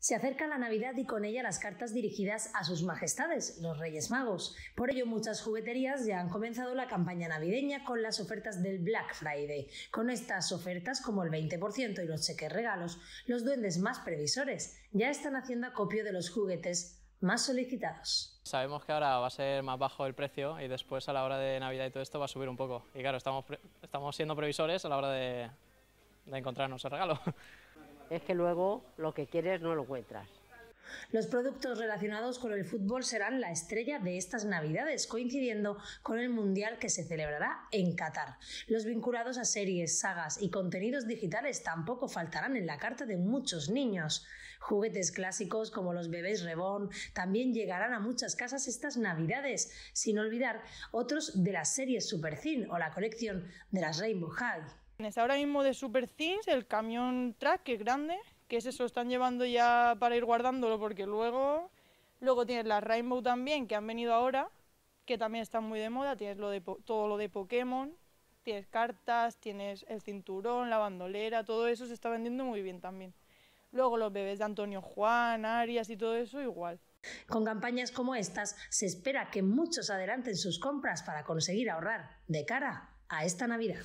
Se acerca la Navidad y con ella las cartas dirigidas a sus majestades, los Reyes Magos. Por ello, muchas jugueterías ya han comenzado la campaña navideña con las ofertas del Black Friday. Con estas ofertas, como el 20% y los cheques regalos, los duendes más previsores ya están haciendo acopio de los juguetes más solicitados. Sabemos que ahora va a ser más bajo el precio y después a la hora de Navidad y todo esto va a subir un poco. Y claro, estamos, estamos siendo previsores a la hora de, de encontrarnos el regalo. es que luego lo que quieres no lo encuentras. Los productos relacionados con el fútbol serán la estrella de estas Navidades, coincidiendo con el Mundial que se celebrará en Qatar. Los vinculados a series, sagas y contenidos digitales tampoco faltarán en la carta de muchos niños. Juguetes clásicos como los bebés rebón también llegarán a muchas casas estas Navidades, sin olvidar otros de las series Super Thin o la colección de las Rainbow High. Ahora mismo de Super Things, el camión track, que es grande, que es eso están llevando ya para ir guardándolo, porque luego, luego tienes la Rainbow también, que han venido ahora, que también están muy de moda, tienes lo de, todo lo de Pokémon, tienes cartas, tienes el cinturón, la bandolera, todo eso se está vendiendo muy bien también. Luego los bebés de Antonio Juan, Arias y todo eso igual. Con campañas como estas se espera que muchos adelanten sus compras para conseguir ahorrar de cara a esta Navidad.